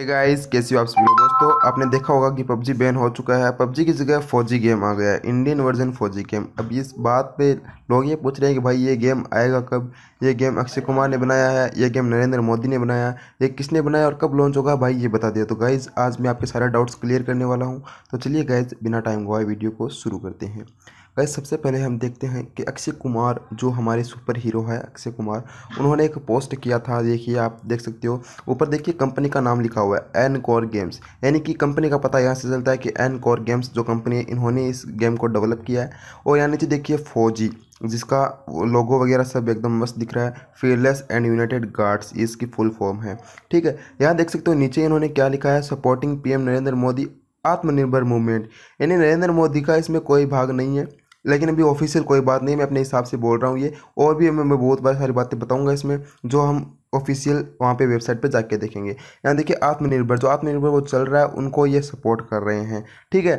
guys कैसे हो आप सभी दोस्तों आपने देखा होगा कि पबजी बैन हो चुका है पबजी की जगह फौजी गेम आ गया है इंडियन वर्जन फौजी गेम अब इस बात पे लोग ये पूछ रहे हैं कि भाई ये गेम आएगा कब ये गेम अक्षय कुमार ने बनाया है ये गेम नरेंद्र मोदी ने बनाया है ये किसने बनाया और कब लॉन्च होगा भाई ये बता दिया तो गाइज़ आज मैं आपके सारे डाउट्स क्लियर करने वाला हूँ तो चलिए गाइज बिना टाइम हुआ वीडियो को शुरू करते हैं गए सबसे पहले हम देखते हैं कि अक्षय कुमार जो हमारे सुपर हीरो है अक्षय कुमार उन्होंने एक पोस्ट किया था देखिए आप देख सकते हो ऊपर देखिए कंपनी का नाम लिखा हुआ है एन कॉर गेम्स यानी कि कंपनी का पता यहाँ से चलता है कि एन कॉर गेम्स जो कंपनी है इन्होंने इस गेम को डेवलप किया है और यहाँ नीचे देखिए फौजी जिसका लोगो वगैरह सब एकदम मस्त दिख रहा है फेयरलेस एंड यूनाइटेड गार्ड्स इसकी फुल फॉर्म है ठीक है यहाँ देख सकते हो नीचे इन्होंने क्या लिखा है सपोर्टिंग पीएम नरेंद्र मोदी आत्मनिर्भर मूवमेंट यानी नरेंद्र मोदी का इसमें कोई भाग नहीं है लेकिन अभी ऑफिशियल कोई बात नहीं मैं अपने हिसाब से बोल रहा हूँ ये और भी मैं बहुत बार सारी बातें बताऊँगा इसमें जो हम ऑफिशियल वहाँ पे वेबसाइट पे जाके देखेंगे यहाँ देखिए आत्मनिर्भर जो आत्मनिर्भर वो चल रहा है उनको ये सपोर्ट कर रहे हैं ठीक है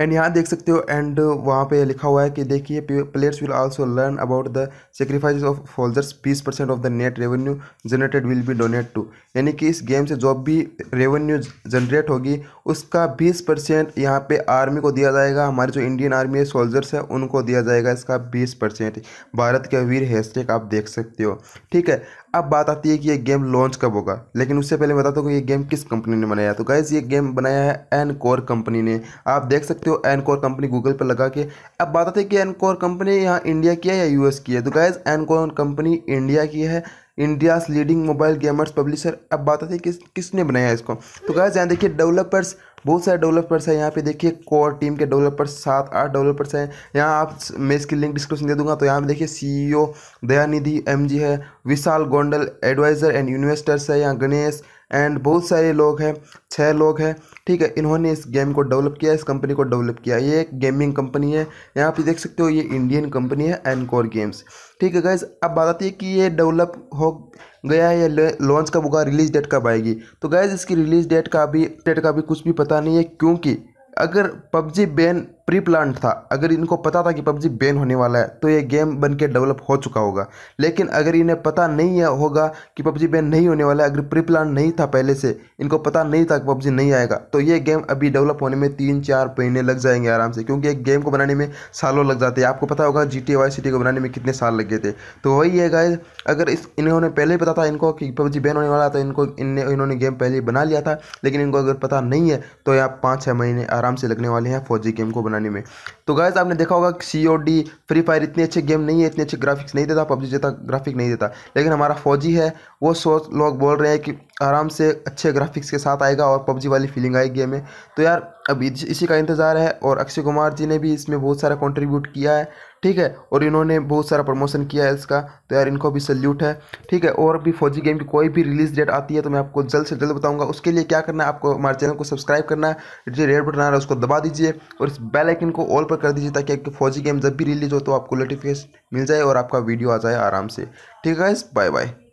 एंड यहाँ देख सकते हो एंड वहाँ पे लिखा हुआ है कि देखिए players will also learn about the sacrifice of soldiers बीस percent of the net revenue generated will be donate to यानी कि इस गेम से जो भी रेवेन्यू जनरेट होगी उसका बीस परसेंट यहाँ पे आर्मी को दिया जाएगा हमारे जो इंडियन आर्मी है सोल्जर्स है उनको दिया जाएगा इसका बीस परसेंट भारत के वीर हेस्टेक आप देख सकते हो ठीक है अब बात आती है कि ये गेम लॉन्च कब होगा लेकिन उससे पहले बताता हूँ कि ये गेम किस कंपनी ने बनाया तो गाइज़ ये गेम बनाया है एनकोर कंपनी ने आप देख सकते हो एनकोर कंपनी गूगल पर लगा के अब बात आती है कि एनकोर कंपनी यहाँ इंडिया की है या यूएस की है तो गाइज़ एनकोर कंपनी इंडिया की है India's leading mobile gamers publisher अब बात आती है किस किसने बनाया इसको तो गाय यहाँ देखिए डेवलपर्स बहुत सारे डेवलपर्स हैं यहाँ पे देखिए कोर टीम के डेवलपर्स सात आठ डेवलपर्स हैं यहाँ आप मैं इसकी लिंक डिस्क्रिप्शन दे दूंगा तो यहाँ पे देखिए सीईओ e दयानिधि एमजी है Vishal Gondal advisor and investors है यहाँ गणेश एंड बहुत सारे लोग हैं छः लोग हैं ठीक है इन्होंने इस गेम को डेवलप किया इस कंपनी को डेवलप किया ये एक गेमिंग कंपनी है यहाँ पे देख सकते हो ये इंडियन कंपनी है एनकोर गेम्स ठीक है गैस अब बात आती है कि ये डेवलप हो गया है या लॉन्च कब होगा रिलीज डेट कब आएगी तो गाइज इसकी रिलीज डेट का अभी डेट का अभी कुछ भी पता नहीं है क्योंकि अगर पबजी बैन प्री प्लान था अगर इनको पता था कि पबजी बैन होने वाला है तो ये गेम बन के डेवलप हो चुका होगा लेकिन अगर इन्हें पता नहीं होगा कि पबजी बैन नहीं होने वाला है अगर प्री प्लान नहीं था पहले से इनको पता नहीं था कि पबजी नहीं आएगा तो ये गेम अभी डेवलप होने में तीन चार महीने लग जाएंगे आराम से क्योंकि एक गेम को बनाने में सालों लग जाते हैं आपको पता होगा जी टी वाई सिटी को बनाने में कितने साल लग गए थे तो वही है गाय अगर इस इन्होंने पहले ही पता था इनको कि पबजी बैन होने वाला था तो इनको इनने इन्होंने गेम पहले ही बना लिया था लेकिन इनको अगर पता नहीं है तो यहाँ पाँच छः महीने आराम से लगने वाले हैं फौजी गेम को बनाने बनाने में तो गैस आपने देखा होगा C O D free fire इतने अच्छे गेम नहीं है इतने अच्छे ग्राफिक्स नहीं देता पबजी जैसा ग्राफिक नहीं देता लेकिन हमारा फौजी है वो सोच लोग बोल रहे हैं कि आराम से अच्छे ग्राफिक्स के साथ आएगा और पबजी वाली फीलिंग आएगी में तो यार अब इसी का इंतज़ार है और अक्षय कुमार जी ने भी इसमें बहुत सारा कंट्रीब्यूट किया है ठीक है और इन्होंने बहुत सारा प्रमोशन किया है इसका तो यार इनको भी सल्यूट है ठीक है और भी फौजी गेम की कोई भी रिलीज डेट आती है तो मैं आपको जल्द से जल्द बताऊँगा उसके लिए क्या करना है आपको हमारे चैनल को सब्सक्राइब करना है जो रेड बटन आ रहा है उसको दबा दीजिए और इस बेल आइकन को ऑल पर कर दीजिए ताकि आपकी फौजी गेम जब भी रिलीज हो तो आपको नोटिफिकेशन मिल जाए और आपका वीडियो आ जाए आराम से ठीक है बाय बाय